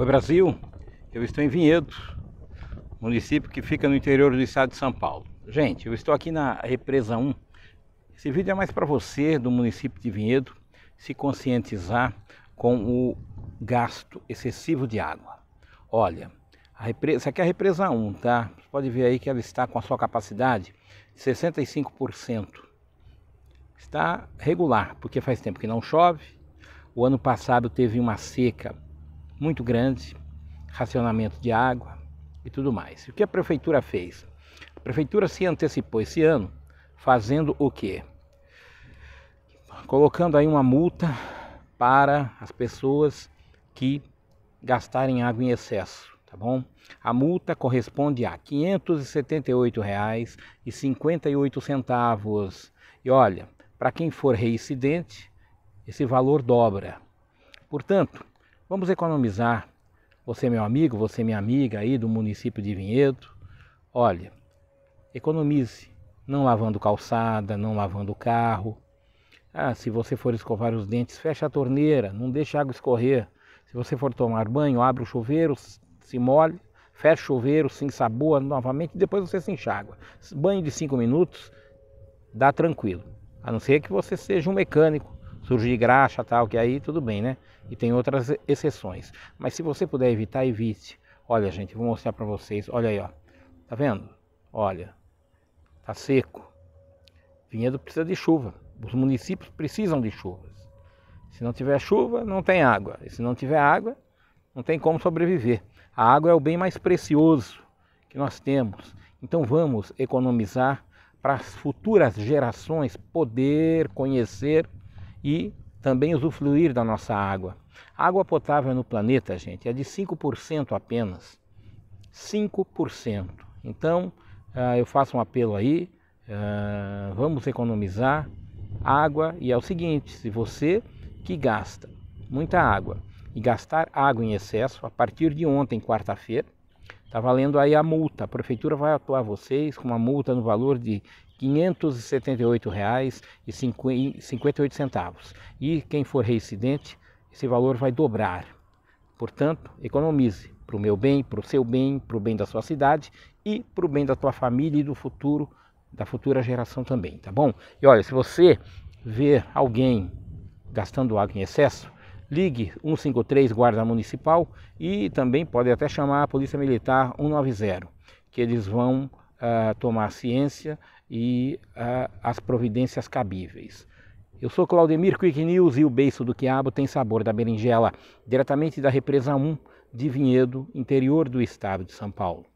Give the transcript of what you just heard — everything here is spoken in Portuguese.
Oi Brasil, eu estou em Vinhedos, município que fica no interior do estado de São Paulo. Gente, eu estou aqui na Represa 1. Esse vídeo é mais para você do município de Vinhedo se conscientizar com o gasto excessivo de água. Olha, a represa, essa aqui é a represa 1, tá? Você pode ver aí que ela está com a sua capacidade de 65%. Está regular, porque faz tempo que não chove. O ano passado teve uma seca muito grande, racionamento de água e tudo mais. O que a prefeitura fez? A prefeitura se antecipou esse ano fazendo o quê? Colocando aí uma multa para as pessoas que gastarem água em excesso, tá bom? A multa corresponde a R$ 578,58. E olha, para quem for reincidente, esse valor dobra. Portanto, Vamos economizar. Você, é meu amigo, você, é minha amiga aí do município de Vinhedo, olha, economize. Não lavando calçada, não lavando carro. Ah, se você for escovar os dentes, fecha a torneira, não deixe a água escorrer. Se você for tomar banho, abre o chuveiro, se molhe, fecha o chuveiro, se ensaboa novamente e depois você se enxágua. Banho de 5 minutos, dá tranquilo. A não ser que você seja um mecânico surgir graxa tal, que aí tudo bem, né? E tem outras exceções. Mas se você puder evitar, evite. Olha, gente, vou mostrar para vocês. Olha aí, ó. Tá vendo? Olha. Tá seco. Vinhedo precisa de chuva. Os municípios precisam de chuvas. Se não tiver chuva, não tem água. E se não tiver água, não tem como sobreviver. A água é o bem mais precioso que nós temos. Então vamos economizar para as futuras gerações poder conhecer e também usufruir da nossa água. A água potável no planeta, gente, é de 5% apenas. 5%. Então, ah, eu faço um apelo aí, ah, vamos economizar água. E é o seguinte: se você que gasta muita água e gastar água em excesso, a partir de ontem, quarta-feira, Está valendo aí a multa. A prefeitura vai atuar vocês com uma multa no valor de R$ 578,58. E quem for reincidente, esse valor vai dobrar. Portanto, economize para o meu bem, para o seu bem, para o bem da sua cidade e para o bem da tua família e do futuro, da futura geração também, tá bom? E olha, se você ver alguém gastando água em excesso, ligue 153 Guarda Municipal e também pode até chamar a Polícia Militar 190, que eles vão uh, tomar ciência e uh, as providências cabíveis. Eu sou Claudemir Quick News e o beiço do quiabo tem sabor da berinjela, diretamente da Represa 1 de Vinhedo, interior do estado de São Paulo.